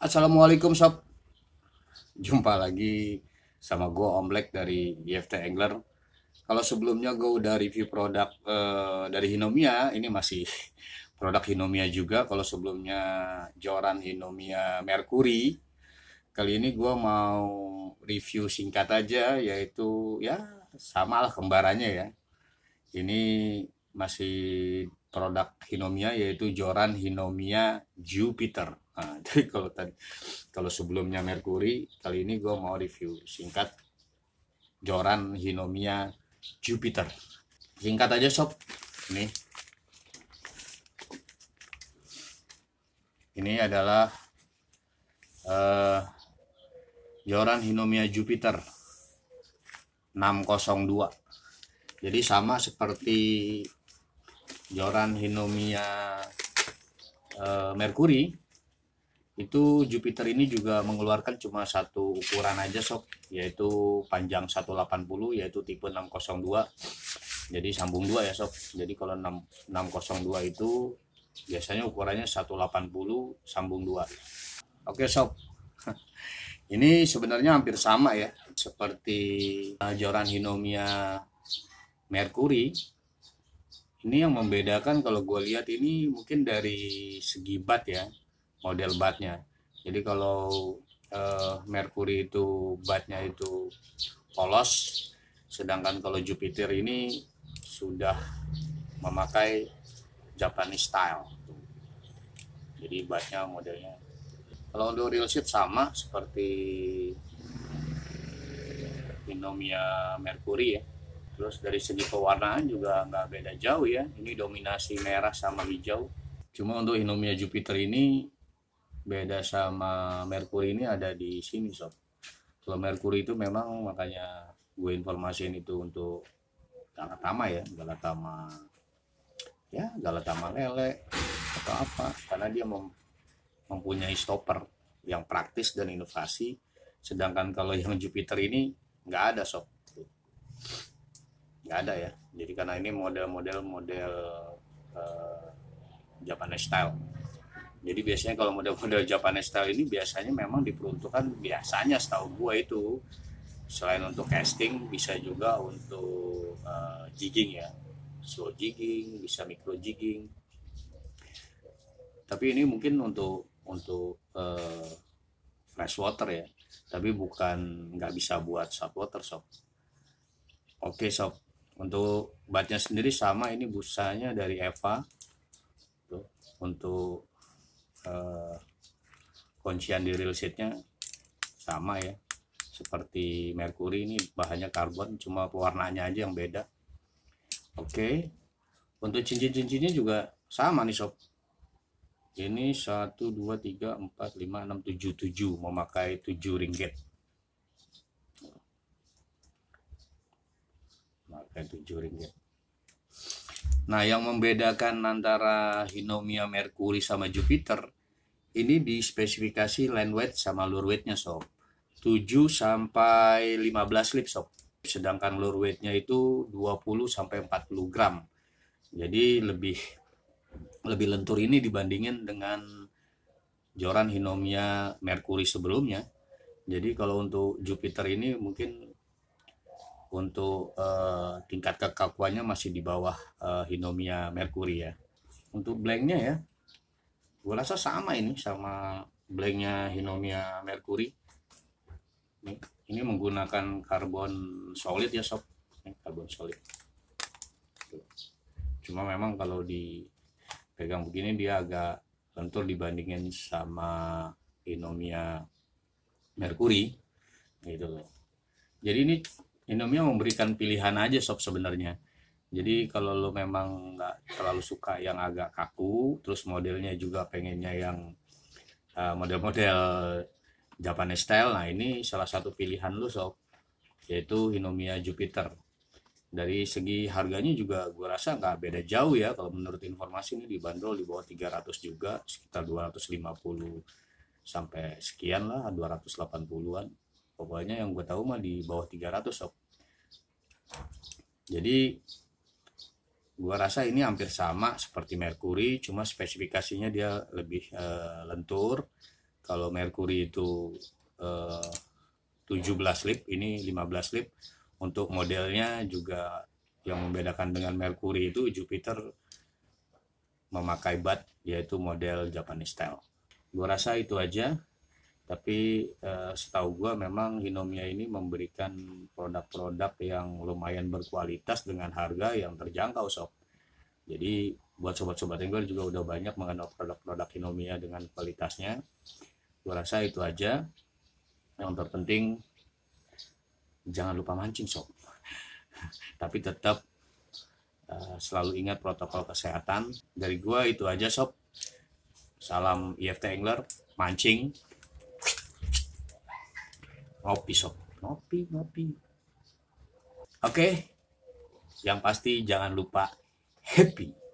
Assalamualaikum sob. Jumpa lagi sama gue Om Black dari YFT Angler. Kalau sebelumnya gue udah review produk uh, dari Hinomia, ini masih produk Hinomia juga. Kalau sebelumnya Joran Hinomia Mercury. Kali ini gue mau review singkat aja yaitu ya sama lah kembarannya ya. Ini masih produk Hinomia yaitu Joran Hinomia Jupiter Nah, kalau tadi kalau sebelumnya Mercury, kali ini gue mau review singkat Joran Hinomia Jupiter. Singkat aja sob. Ini. Ini adalah uh, Joran Hinomia Jupiter 602. Jadi sama seperti Joran Hinomia uh, eh, itu Jupiter ini juga mengeluarkan cuma satu ukuran aja sob yaitu panjang 180 yaitu tipe 602 jadi sambung dua ya sob jadi kalau 6, 602 itu biasanya ukurannya 180 sambung dua oke sob ini sebenarnya hampir sama ya seperti eh, joran hinomia Mercury ini yang membedakan kalau gue lihat ini mungkin dari segi bat ya model batnya jadi kalau eh, Merkuri itu batnya itu polos sedangkan kalau Jupiter ini sudah memakai Japanese style jadi batnya modelnya kalau untuk real ship sama seperti Binomia merkuri ya terus dari segi pewarnaan juga nggak beda jauh ya ini dominasi merah sama hijau cuma untuk inomia Jupiter ini beda sama Merkuri ini ada di sini sob kalau Merkuri itu memang makanya gue informasiin itu untuk Galatama ya Galatama ya Galatama lele atau apa karena dia mem mempunyai stopper yang praktis dan inovasi sedangkan kalau yang Jupiter ini nggak ada sob nggak ada ya jadi karena ini model-model model, -model, -model uh, Japanese style jadi biasanya kalau model-model Japanese style ini biasanya memang diperuntukkan biasanya setahu gua itu selain untuk casting bisa juga untuk uh, jigging ya. Slow jigging, bisa micro jigging. Tapi ini mungkin untuk untuk uh, eh, fresh water ya. Tapi bukan nggak bisa buat water sob. Oke sob. Untuk batnya sendiri sama ini busanya dari Eva. Untuk eh, kuncian di real sheetnya sama ya seperti merkuri ini bahannya karbon cuma pewarnaannya aja yang beda oke okay. untuk cincin-cincinnya juga sama nih sob ini 1 2 3 4 5 6 7 7 memakai 7 ringgit memakai 7 ringgit Nah, yang membedakan antara Hinomia Mercury sama Jupiter ini di spesifikasi line weight sama lure weightnya sob. 7 sampai 15 lip sob. Sedangkan lure weightnya itu 20 sampai 40 gram. Jadi lebih lebih lentur ini dibandingin dengan joran Hinomia Mercury sebelumnya. Jadi kalau untuk Jupiter ini mungkin untuk uh, tingkat kekakuannya masih di bawah uh, eh, Hinomia Mercury ya. Untuk blanknya ya, gue rasa sama ini sama blanknya Hinomia Mercury. Ini, ini menggunakan karbon solid ya sob, ini karbon solid. Cuma memang kalau dipegang begini dia agak lentur dibandingin sama Hinomia Mercury gitu loh. Jadi ini Indomie memberikan pilihan aja sob sebenarnya. Jadi hmm. kalau lo memang nggak terlalu suka yang agak kaku, terus modelnya juga pengennya yang uh, model-model Japanese style, nah ini salah satu pilihan lo sob, yaitu Hinomiya Jupiter. Dari segi harganya juga gue rasa nggak beda jauh ya, kalau menurut informasi ini dibanderol di bawah 300 juga, sekitar 250 sampai sekian lah, 280-an pokoknya yang gue tahu mah di bawah 300 sob jadi gue rasa ini hampir sama seperti Merkuri, cuma spesifikasinya dia lebih e, lentur kalau Merkuri itu e, eh, 17 lip ini 15 lip untuk modelnya juga yang membedakan dengan Merkuri itu Jupiter memakai bat yaitu model Japanese style gue rasa itu aja tapi uh, setahu gue memang Hinomia ini memberikan produk-produk yang lumayan berkualitas dengan harga yang terjangkau sob jadi buat sobat-sobat yang gue juga udah banyak mengenal produk-produk Hinomia dengan kualitasnya gue rasa itu aja yang terpenting jangan lupa mancing sob tapi tetap eh, selalu ingat protokol kesehatan dari gue itu aja sob salam IFT Angler mancing ngopi sob ngopi ngopi oke okay. yang pasti jangan lupa happy